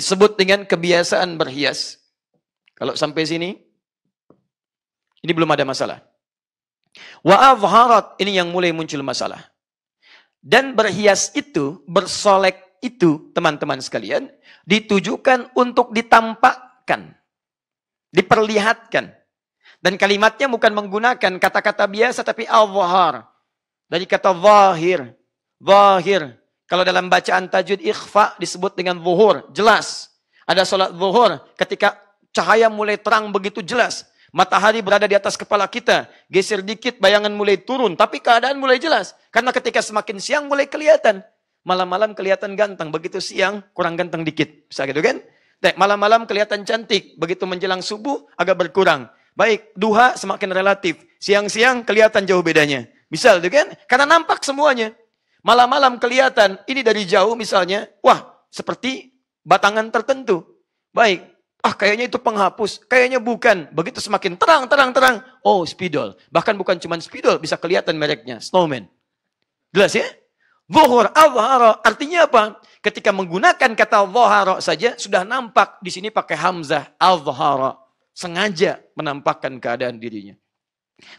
Disebut dengan kebiasaan berhias. Kalau sampai sini, ini belum ada masalah. Wa azharat, ini yang mulai muncul masalah. Dan berhias itu, bersolek itu, teman-teman sekalian, ditujukan untuk ditampakkan, diperlihatkan. Dan kalimatnya bukan menggunakan kata-kata biasa, tapi azhar. Dari kata zahir, zahir, kalau dalam bacaan tajwid ikhfa disebut dengan zuhur, jelas. Ada sholat zuhur ketika cahaya mulai terang begitu jelas. Matahari berada di atas kepala kita. Geser dikit bayangan mulai turun. Tapi keadaan mulai jelas. Karena ketika semakin siang mulai kelihatan. Malam-malam kelihatan ganteng. Begitu siang kurang ganteng dikit. Bisa gitu kan? Malam-malam kelihatan cantik. Begitu menjelang subuh agak berkurang. Baik, duha semakin relatif. Siang-siang kelihatan jauh bedanya. Misal, gitu kan? Karena nampak semuanya. Malam-malam kelihatan, ini dari jauh misalnya, wah seperti batangan tertentu. Baik, ah kayaknya itu penghapus, kayaknya bukan. Begitu semakin terang, terang, terang, oh spidol. Bahkan bukan cuma spidol, bisa kelihatan mereknya, snowman. Jelas ya? Zuhur, awhara, artinya apa? Ketika menggunakan kata zuhara saja, sudah nampak di sini pakai hamzah, azhara. Sengaja menampakkan keadaan dirinya.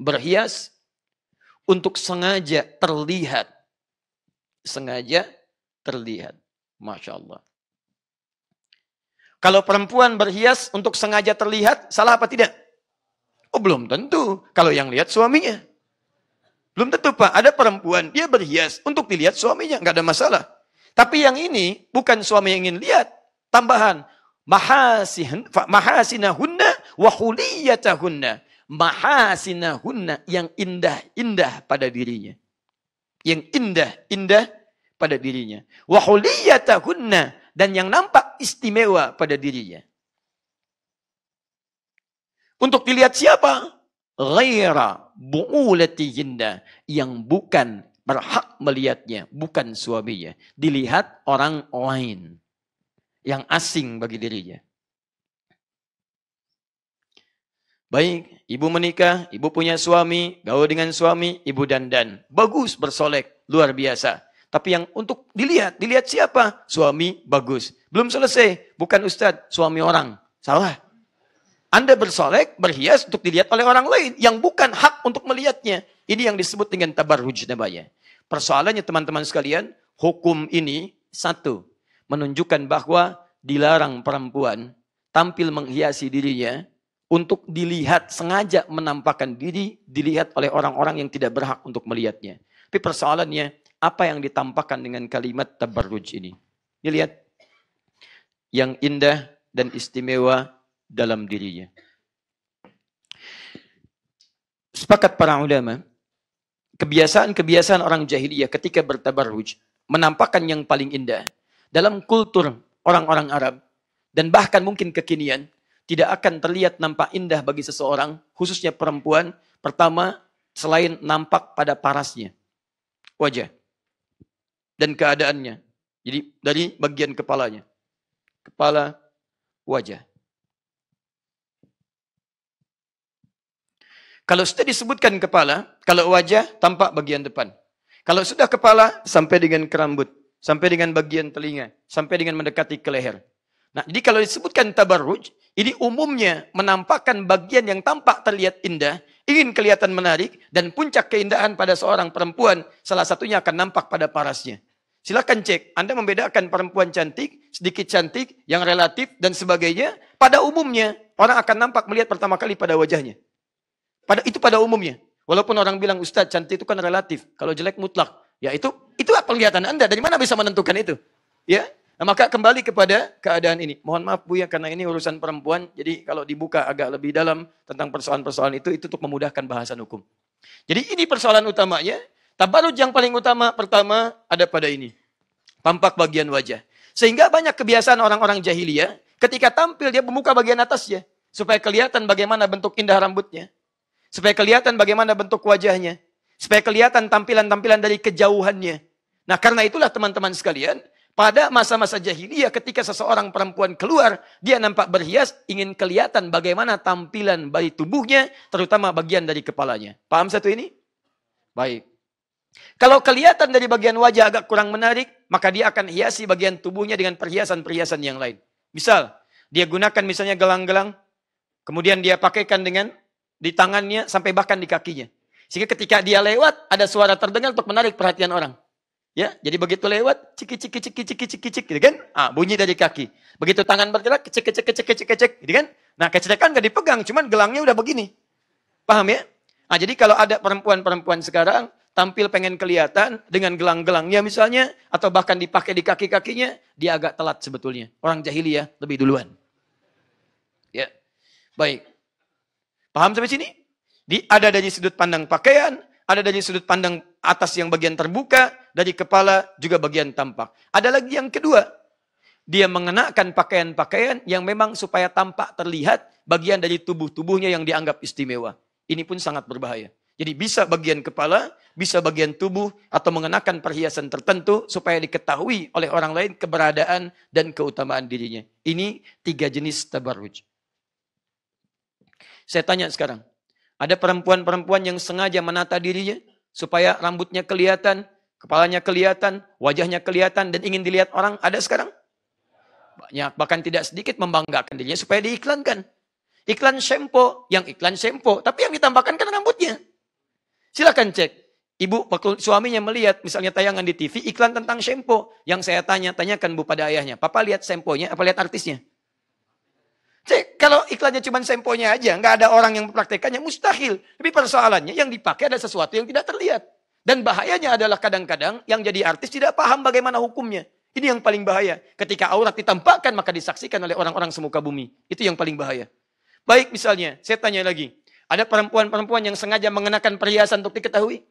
Berhias untuk sengaja terlihat sengaja terlihat. Masya Allah. Kalau perempuan berhias untuk sengaja terlihat, salah apa tidak? Oh belum tentu. Kalau yang lihat suaminya. Belum tentu Pak, ada perempuan, dia berhias untuk dilihat suaminya, nggak ada masalah. Tapi yang ini bukan suami yang ingin lihat, tambahan. Mahasinahunna wa huliyatahunna. Mahasinahunna yang indah-indah pada dirinya yang indah-indah pada dirinya. Wahuliyatahunna dan yang nampak istimewa pada dirinya. Untuk dilihat siapa? Ghaira bu'ulatihinna yang bukan berhak melihatnya, bukan suaminya. Dilihat orang lain yang asing bagi dirinya. Baik, ibu menikah, ibu punya suami, gaul dengan suami, ibu dandan. Bagus bersolek, luar biasa. Tapi yang untuk dilihat, dilihat siapa? Suami bagus. Belum selesai, bukan ustadz, suami orang. Salah. Anda bersolek, berhias untuk dilihat oleh orang lain yang bukan hak untuk melihatnya. Ini yang disebut dengan tabarruj namanya. Persoalannya teman-teman sekalian, hukum ini satu, menunjukkan bahwa dilarang perempuan tampil menghiasi dirinya untuk dilihat, sengaja menampakkan diri, dilihat oleh orang-orang yang tidak berhak untuk melihatnya. Tapi persoalannya, apa yang ditampakkan dengan kalimat tabarruj ini? Ini lihat, yang indah dan istimewa dalam dirinya. Sepakat para ulama, kebiasaan-kebiasaan orang jahiliyah ketika bertabarruj menampakkan yang paling indah dalam kultur orang-orang Arab dan bahkan mungkin kekinian tidak akan terlihat nampak indah bagi seseorang, khususnya perempuan. Pertama, selain nampak pada parasnya, wajah dan keadaannya. Jadi dari bagian kepalanya. Kepala, wajah. Kalau sudah disebutkan kepala, kalau wajah tampak bagian depan. Kalau sudah kepala sampai dengan kerambut, sampai dengan bagian telinga, sampai dengan mendekati ke leher. Nah, jadi kalau disebutkan tabarruj, ini umumnya menampakkan bagian yang tampak terlihat indah, ingin kelihatan menarik, dan puncak keindahan pada seorang perempuan salah satunya akan nampak pada parasnya. Silahkan cek, Anda membedakan perempuan cantik, sedikit cantik, yang relatif, dan sebagainya. Pada umumnya, orang akan nampak melihat pertama kali pada wajahnya. Pada Itu pada umumnya. Walaupun orang bilang, Ustadz, cantik itu kan relatif. Kalau jelek mutlak. Ya itu, itu apa penglihatan Anda. Dari mana bisa menentukan itu? Ya, Nah, maka kembali kepada keadaan ini. Mohon maaf Bu ya karena ini urusan perempuan. Jadi kalau dibuka agak lebih dalam tentang persoalan-persoalan itu, itu untuk memudahkan bahasan hukum. Jadi ini persoalan utamanya. Tabarut yang paling utama pertama ada pada ini. Tampak bagian wajah. Sehingga banyak kebiasaan orang-orang jahiliyah ketika tampil dia membuka bagian atasnya. Supaya kelihatan bagaimana bentuk indah rambutnya. Supaya kelihatan bagaimana bentuk wajahnya. Supaya kelihatan tampilan-tampilan dari kejauhannya. Nah karena itulah teman-teman sekalian, pada masa-masa jahiliyah ketika seseorang perempuan keluar, dia nampak berhias, ingin kelihatan bagaimana tampilan bayi tubuhnya, terutama bagian dari kepalanya. Paham satu ini? Baik. Kalau kelihatan dari bagian wajah agak kurang menarik, maka dia akan hiasi bagian tubuhnya dengan perhiasan-perhiasan yang lain. Misal, dia gunakan misalnya gelang-gelang, kemudian dia pakaikan dengan di tangannya sampai bahkan di kakinya. Sehingga ketika dia lewat, ada suara terdengar untuk menarik perhatian orang. Ya, jadi begitu lewat, ciki ciki ciki ciki ciki ciki, gitu kan? Ah, bunyi dari kaki. Begitu tangan bergerak, kecek kecek kecek kecek kecek, gitu kan? Nah, kan gak dipegang, cuman gelangnya udah begini. Paham ya? Nah, jadi kalau ada perempuan-perempuan sekarang tampil pengen kelihatan dengan gelang-gelangnya misalnya atau bahkan dipakai di kaki-kakinya, dia agak telat sebetulnya. Orang jahiliyah lebih duluan. Ya. Baik. Paham sampai sini? Di ada dari sudut pandang pakaian, ada dari sudut pandang atas yang bagian terbuka, dari kepala juga bagian tampak. Ada lagi yang kedua, dia mengenakan pakaian-pakaian yang memang supaya tampak terlihat bagian dari tubuh-tubuhnya yang dianggap istimewa. Ini pun sangat berbahaya. Jadi bisa bagian kepala, bisa bagian tubuh, atau mengenakan perhiasan tertentu supaya diketahui oleh orang lain keberadaan dan keutamaan dirinya. Ini tiga jenis tabarruj. Saya tanya sekarang, ada perempuan-perempuan yang sengaja menata dirinya supaya rambutnya kelihatan, kepalanya kelihatan, wajahnya kelihatan dan ingin dilihat orang. Ada sekarang? Banyak, bahkan tidak sedikit membanggakan dirinya supaya diiklankan. Iklan shampo, yang iklan shampo. tapi yang ditambahkan kan rambutnya. Silahkan cek. Ibu suaminya melihat misalnya tayangan di TV iklan tentang shampo. yang saya tanya tanyakan bu pada ayahnya, papa lihat shampoo apa lihat artisnya? Cek, kalau iklannya cuma semponya aja, nggak ada orang yang mempraktekannya, mustahil. Tapi persoalannya yang dipakai ada sesuatu yang tidak terlihat. Dan bahayanya adalah kadang-kadang yang jadi artis tidak paham bagaimana hukumnya. Ini yang paling bahaya. Ketika aurat ditampakkan maka disaksikan oleh orang-orang semuka bumi. Itu yang paling bahaya. Baik misalnya, saya tanya lagi. Ada perempuan-perempuan yang sengaja mengenakan perhiasan untuk diketahui?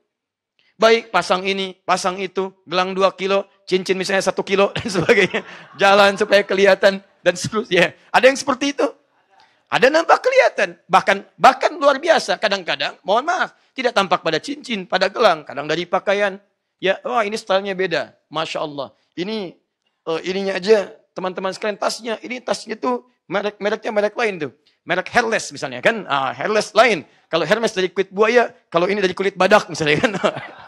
Baik, pasang ini, pasang itu, gelang dua kilo, cincin misalnya satu kilo, dan sebagainya. Jalan supaya kelihatan, dan seterusnya. Ada yang seperti itu? Ada nampak kelihatan. Bahkan bahkan luar biasa. Kadang-kadang, mohon maaf, tidak tampak pada cincin, pada gelang. Kadang dari pakaian. Ya, wah oh, ini stylenya beda. Masya Allah. Ini, uh, ininya aja, teman-teman sekalian tasnya. Ini tasnya tuh merek mereknya merek lain tuh. Merek Herles misalnya kan. Ah, Herles lain. Kalau Hermes dari kulit buaya, kalau ini dari kulit badak misalnya kan.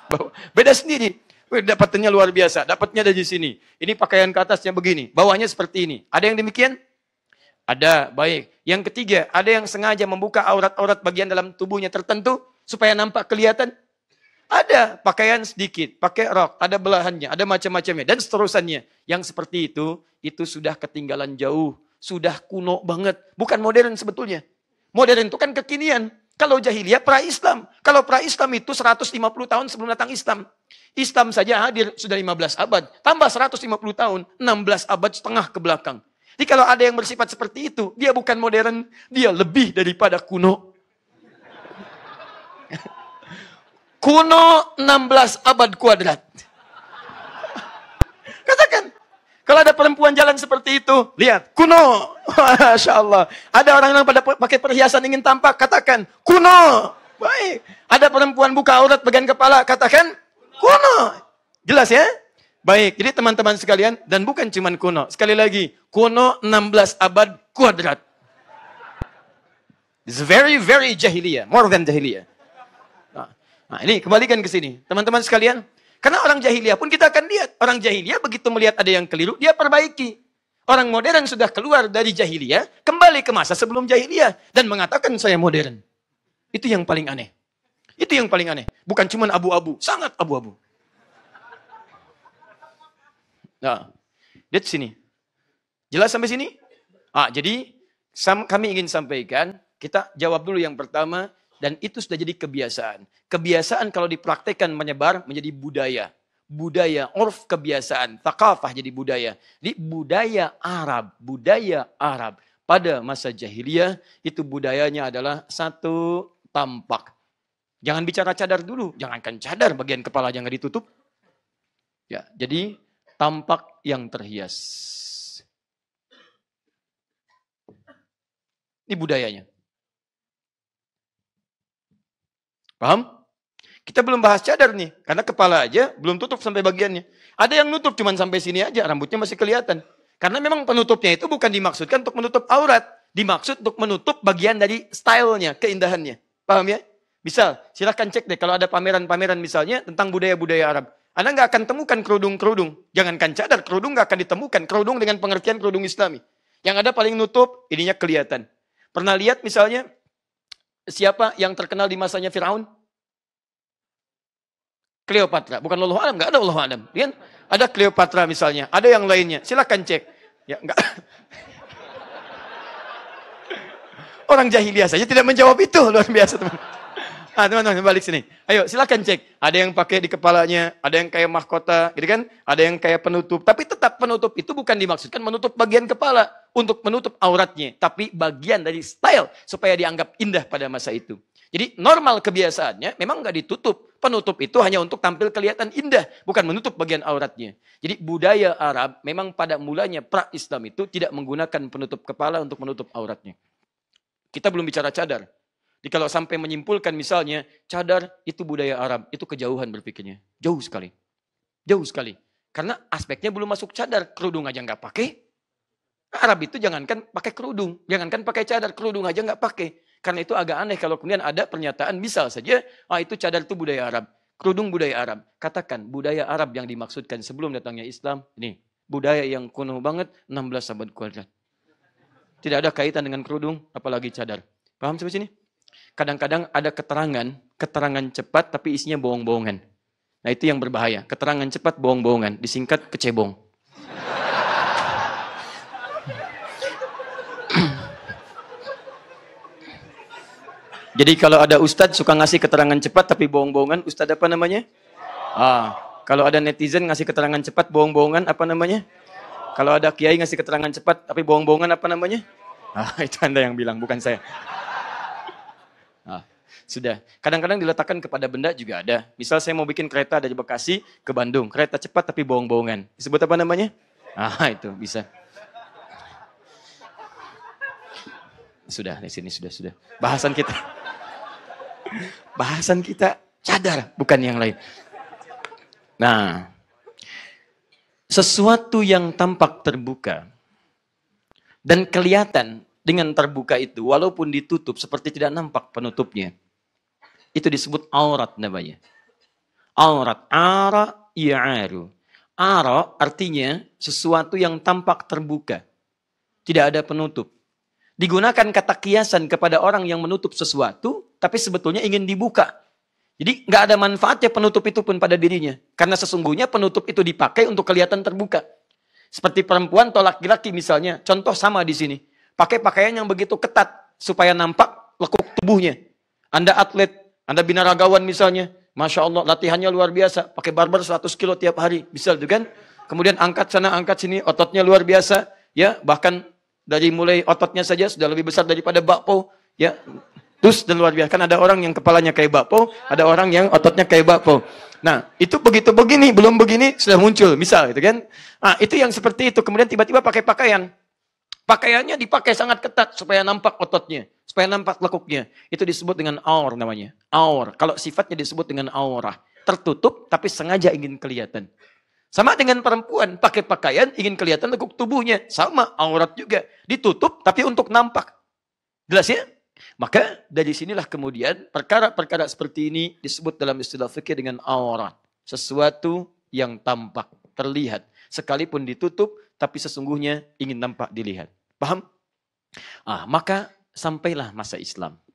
Beda sendiri. dapatnya luar biasa. Dapatnya di sini. Ini pakaian ke atasnya begini. Bawahnya seperti ini. Ada yang demikian? Ada, baik. Yang ketiga, ada yang sengaja membuka aurat-aurat bagian dalam tubuhnya tertentu supaya nampak kelihatan. Ada pakaian sedikit, pakai rok, ada belahannya, ada macam-macamnya, dan seterusannya. Yang seperti itu, itu sudah ketinggalan jauh, sudah kuno banget. Bukan modern sebetulnya. Modern itu kan kekinian. Kalau jahiliyah pra-Islam. Kalau pra-Islam itu 150 tahun sebelum datang Islam. Islam saja hadir sudah 15 abad. Tambah 150 tahun, 16 abad setengah ke belakang. Jadi kalau ada yang bersifat seperti itu, dia bukan modern, dia lebih daripada kuno. Kuno 16 abad kuadrat. Kalau ada perempuan jalan seperti itu, lihat, kuno. Masya Allah. Ada orang yang pada pakai perhiasan ingin tampak, katakan, kuno. Baik. Ada perempuan buka aurat bagian kepala, katakan, kuno. Jelas ya? Baik, jadi teman-teman sekalian, dan bukan cuman kuno. Sekali lagi, kuno 16 abad kuadrat. It's very, very jahiliyah. More than jahiliyah. nah, nah ini kembalikan ke sini. Teman-teman sekalian, karena orang jahiliyah pun kita akan lihat. Orang jahiliyah begitu melihat ada yang keliru, dia perbaiki. Orang modern sudah keluar dari jahiliyah, kembali ke masa sebelum jahiliyah. Dan mengatakan saya modern. Itu yang paling aneh. Itu yang paling aneh. Bukan cuma abu-abu, sangat abu-abu. Nah, lihat sini. Jelas sampai sini? Ah, jadi kami ingin sampaikan, kita jawab dulu yang pertama, dan itu sudah jadi kebiasaan. Kebiasaan kalau dipraktekkan menyebar menjadi budaya. Budaya, orf kebiasaan, takafah jadi budaya. Jadi budaya Arab, budaya Arab. Pada masa jahiliyah itu budayanya adalah satu tampak. Jangan bicara cadar dulu, jangankan cadar bagian kepala jangan ditutup. Ya, jadi tampak yang terhias. Ini budayanya. Paham? Kita belum bahas cadar nih, karena kepala aja belum tutup sampai bagiannya. Ada yang nutup cuman sampai sini aja, rambutnya masih kelihatan. Karena memang penutupnya itu bukan dimaksudkan untuk menutup aurat, dimaksud untuk menutup bagian dari stylenya, keindahannya. Paham ya? Misal, silahkan cek deh kalau ada pameran-pameran misalnya tentang budaya-budaya Arab. Anda nggak akan temukan kerudung-kerudung. Jangankan cadar, kerudung nggak akan ditemukan. Kerudung dengan pengertian kerudung islami. Yang ada paling nutup, ininya kelihatan. Pernah lihat misalnya siapa yang terkenal di masanya Firaun? Cleopatra. Bukan Allah Adam? enggak ada Allah Adam. Ya kan? Ada Cleopatra misalnya, ada yang lainnya. Silakan cek. Ya, enggak. Orang jahiliyah saja tidak menjawab itu luar biasa teman. Ah, teman-teman balik sini. Ayo, silakan cek. Ada yang pakai di kepalanya, ada yang kayak mahkota, gitu kan? Ada yang kayak penutup. Tapi tetap penutup itu bukan dimaksudkan menutup bagian kepala untuk menutup auratnya, tapi bagian dari style supaya dianggap indah pada masa itu. Jadi normal kebiasaannya memang nggak ditutup. Penutup itu hanya untuk tampil kelihatan indah, bukan menutup bagian auratnya. Jadi budaya Arab memang pada mulanya pra-Islam itu tidak menggunakan penutup kepala untuk menutup auratnya. Kita belum bicara cadar. Jadi kalau sampai menyimpulkan misalnya cadar itu budaya Arab, itu kejauhan berpikirnya. Jauh sekali. Jauh sekali. Karena aspeknya belum masuk cadar, kerudung aja nggak pakai. Arab itu jangankan pakai kerudung, jangankan pakai cadar, kerudung aja nggak pakai. Karena itu agak aneh kalau kemudian ada pernyataan misal saja, ah itu cadar itu budaya Arab, kerudung budaya Arab. Katakan budaya Arab yang dimaksudkan sebelum datangnya Islam, ini budaya yang kuno banget 16 abad kuadrat. Tidak ada kaitan dengan kerudung apalagi cadar. Paham sampai sini? Kadang-kadang ada keterangan, keterangan cepat tapi isinya bohong-bohongan. Nah itu yang berbahaya. Keterangan cepat bohong-bohongan, disingkat kecebong. Jadi kalau ada ustadz suka ngasih keterangan cepat tapi bohong-bohongan, ustadz apa namanya? Ah, kalau ada netizen ngasih keterangan cepat bohong-bohongan apa namanya? Kalau ada kiai ngasih keterangan cepat tapi bohong-bohongan apa namanya? Ah, itu Anda yang bilang, bukan saya. Sudah. Kadang-kadang diletakkan kepada benda juga ada. Misal saya mau bikin kereta dari Bekasi ke Bandung. Kereta cepat tapi bohong-bohongan. Disebut apa namanya? Ah, itu bisa. Sudah, di sini sudah, sudah. Bahasan kita. Bahasan kita cadar, bukan yang lain. Nah, sesuatu yang tampak terbuka dan kelihatan dengan terbuka itu, walaupun ditutup seperti tidak nampak penutupnya. Itu disebut aurat namanya. Aurat. Ara ya'aru. Ara artinya sesuatu yang tampak terbuka. Tidak ada penutup. Digunakan kata kiasan kepada orang yang menutup sesuatu, tapi sebetulnya ingin dibuka. Jadi nggak ada manfaatnya penutup itu pun pada dirinya. Karena sesungguhnya penutup itu dipakai untuk kelihatan terbuka. Seperti perempuan tolak laki-laki misalnya. Contoh sama di sini. Pakai pakaian yang begitu ketat supaya nampak lekuk tubuhnya. Anda atlet anda binaragawan misalnya, Masya Allah, latihannya luar biasa. Pakai barber 100 kilo tiap hari. Bisa itu kan? Kemudian angkat sana, angkat sini. Ototnya luar biasa. Ya, bahkan dari mulai ototnya saja sudah lebih besar daripada bakpo. Ya, Terus dan luar biasa. Kan ada orang yang kepalanya kayak bakpo, ada orang yang ototnya kayak bakpo. Nah, itu begitu begini, belum begini sudah muncul. Misal itu kan? Nah, itu yang seperti itu. Kemudian tiba-tiba pakai pakaian. Pakaiannya dipakai sangat ketat supaya nampak ototnya supaya nampak lekuknya. Itu disebut dengan aur namanya. Aur. Kalau sifatnya disebut dengan aurah. Tertutup tapi sengaja ingin kelihatan. Sama dengan perempuan, pakai pakaian ingin kelihatan lekuk tubuhnya. Sama, aurat juga. Ditutup tapi untuk nampak. Jelas ya? Maka dari sinilah kemudian perkara-perkara seperti ini disebut dalam istilah fikih dengan aurat. Sesuatu yang tampak, terlihat. Sekalipun ditutup, tapi sesungguhnya ingin nampak dilihat. Paham? Ah, maka sampailah masa Islam.